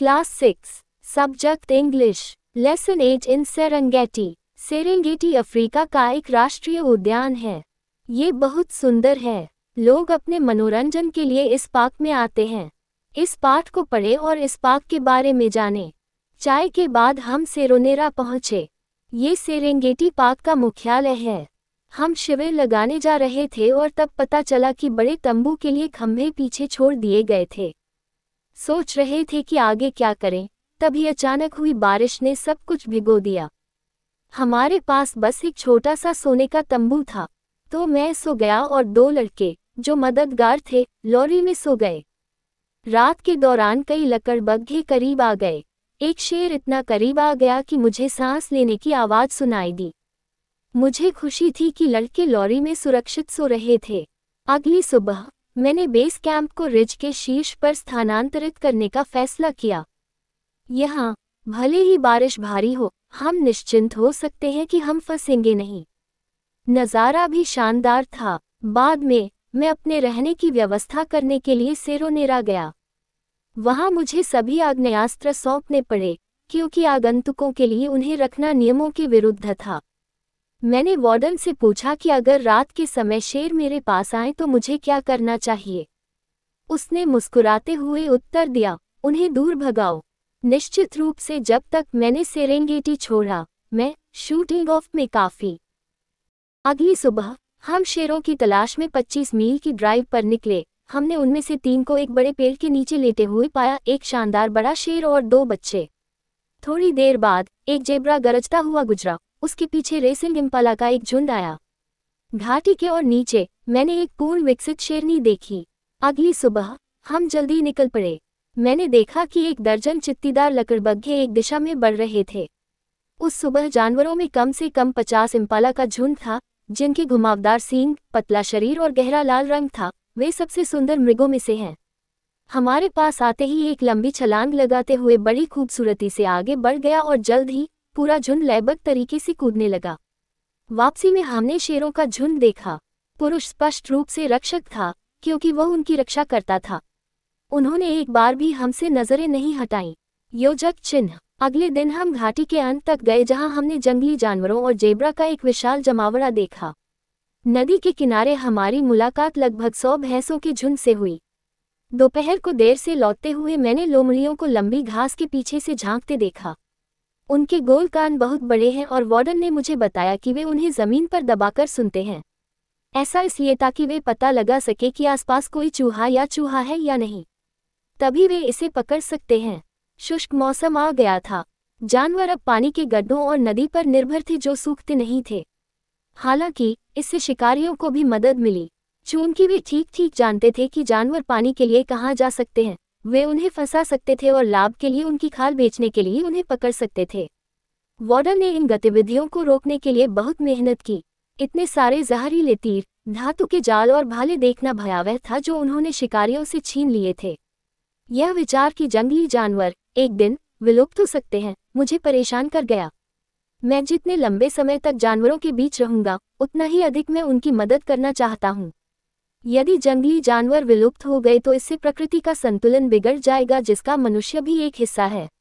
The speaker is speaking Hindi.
Class 6. Subject English. Lesson eight in Serengeti Serengeti Africa का एक राष्ट्रीय उद्यान है ये बहुत सुंदर है लोग अपने मनोरंजन के लिए इस पार्क में आते हैं इस पार्क को पढ़े और इस पार्क के बारे में जाने चाय के बाद हम सेरोनेरा पहुंचे ये सेरेंगेटी पार्क का मुख्यालय है हम शिविर लगाने जा रहे थे और तब पता चला कि बड़े तंबू के लिए खम्भे पीछे छोड़ दिए गए थे सोच रहे थे कि आगे क्या करें तभी अचानक हुई बारिश ने सब कुछ भिगो दिया हमारे पास बस एक छोटा सा सोने का तंबू था तो मैं सो गया और दो लड़के जो मददगार थे लॉरी में सो गए रात के दौरान कई लकड़बग्घे करीब आ गए एक शेर इतना करीब आ गया कि मुझे सांस लेने की आवाज़ सुनाई दी मुझे खुशी थी कि लड़के लॉरी में सुरक्षित सो रहे थे अगली सुबह मैंने बेस कैंप को रिज के शीर्ष पर स्थानांतरित करने का फैसला किया यहाँ भले ही बारिश भारी हो हम निश्चिंत हो सकते हैं कि हम फंसेंगे नहीं नज़ारा भी शानदार था बाद में मैं अपने रहने की व्यवस्था करने के लिए सेरोनेरा गया वहां मुझे सभी आग्नेस्त्र सौंपने पड़े क्योंकि आगंतुकों के लिए उन्हें रखना नियमों के विरुद्ध था मैंने वार्डन से पूछा कि अगर रात के समय शेर मेरे पास आए तो मुझे क्या करना चाहिए उसने मुस्कुराते हुए उत्तर दिया उन्हें दूर भगाओ निश्चित रूप से जब तक मैंने सेरेंगेटी छोड़ा मैं शूटिंग ऑफ में काफ़ी अगली सुबह हम शेरों की तलाश में 25 मील की ड्राइव पर निकले हमने उनमें से तीन को एक बड़े पेड़ के नीचे लेते हुए पाया एक शानदार बड़ा शेर और दो बच्चे थोड़ी देर बाद एक जेबरा गरजता हुआ गुजरा उसके पीछे रेसिंग इम्पाला का एक झुंड आया घाटी के और नीचे मैंने एक पूर्ण विकसित शेरनी देखी अगली सुबह हम जल्दी निकल पड़े मैंने देखा कि एक दर्जन चित्तीदार लकड़बग्घे एक दिशा में बढ़ रहे थे उस सुबह जानवरों में कम से कम पचास इम्पाला का झुंड था जिनके घुमावदार सींग पतला शरीर और गहरा लाल रंग था वे सबसे सुंदर मृगों में से हैं हमारे पास आते ही एक लंबी छलांग लगाते हुए बड़ी खूबसूरती से आगे बढ़ गया और जल्द ही पूरा झुंड लयबद्ध तरीके से कूदने लगा वापसी में हमने शेरों का झुंड देखा पुरुष स्पष्ट रूप से रक्षक था क्योंकि वह उनकी रक्षा करता था उन्होंने एक बार भी हमसे नजरें नहीं हटाई योजक चिन्ह अगले दिन हम घाटी के अंत तक गए जहां हमने जंगली जानवरों और जेबरा का एक विशाल जमावड़ा देखा नदी के किनारे हमारी मुलाकात लगभग सौ भैंसों के झुंड से हुई दोपहर को देर से लौटते हुए मैंने लोमड़ियों को लंबी घास के पीछे से झांकते देखा उनके गोल कान बहुत बड़े हैं और वार्डन ने मुझे बताया कि वे उन्हें ज़मीन पर दबाकर सुनते हैं ऐसा इसलिए ताकि वे पता लगा सके कि आसपास कोई चूहा या चूहा है या नहीं तभी वे इसे पकड़ सकते हैं शुष्क मौसम आ गया था जानवर अब पानी के गड्ढों और नदी पर निर्भर थे जो सूखते नहीं थे हालांकि इससे शिकारियों को भी मदद मिली चूंकि वे ठीक ठीक जानते थे कि जानवर पानी के लिए कहाँ जा सकते हैं वे उन्हें फंसा सकते थे और लाभ के लिए उनकी खाल बेचने के लिए उन्हें पकड़ सकते थे वॉर्डर ने इन गतिविधियों को रोकने के लिए बहुत मेहनत की इतने सारे जहरीले तीर धातु के जाल और भाले देखना भयावह था जो उन्होंने शिकारियों से छीन लिए थे यह विचार कि जंगली जानवर एक दिन विलुप्त हो सकते हैं मुझे परेशान कर गया मैं जितने लंबे समय तक जानवरों के बीच रहूंगा उतना ही अधिक मैं उनकी मदद करना चाहता हूँ यदि जंगली जानवर विलुप्त हो गए तो इससे प्रकृति का संतुलन बिगड़ जाएगा जिसका मनुष्य भी एक हिस्सा है